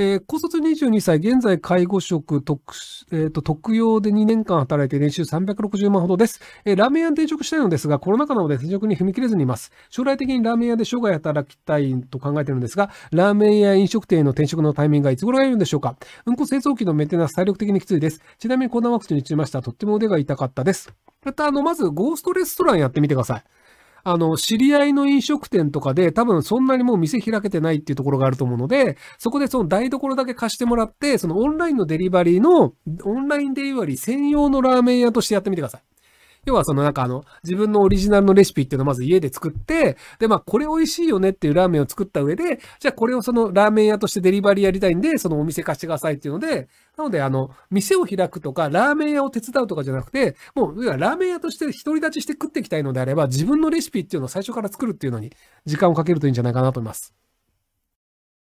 えー、高卒22歳、現在介護職特、えーと、特養で2年間働いて年収360万ほどです。えー、ラーメン屋に転職したいのですが、コロナ禍なので転職に踏み切れずにいます。将来的にラーメン屋で生涯働きたいと考えているのですが、ラーメン屋飲食店への転職のタイミングがいつ頃がいるんでしょうかうんこ製造機のメンテナンス体力的にきついです。ちなみにこんなワクチンに打ちました。とっても腕が痛かったです。また、あの、まず、ゴーストレストランやってみてください。あの、知り合いの飲食店とかで、多分そんなにもう店開けてないっていうところがあると思うので、そこでその台所だけ貸してもらって、そのオンラインのデリバリーの、オンラインデリバリー専用のラーメン屋としてやってみてください。要はそのなんかあの、自分のオリジナルのレシピっていうのをまず家で作って、で、まあ、これ美味しいよねっていうラーメンを作った上で、じゃあこれをそのラーメン屋としてデリバリーやりたいんで、そのお店貸してくださいっていうので、なので、あの、店を開くとか、ラーメン屋を手伝うとかじゃなくて、もう、要はラーメン屋として独り立ちして食っていきたいのであれば、自分のレシピっていうのを最初から作るっていうのに、時間をかけるといいんじゃないかなと思います。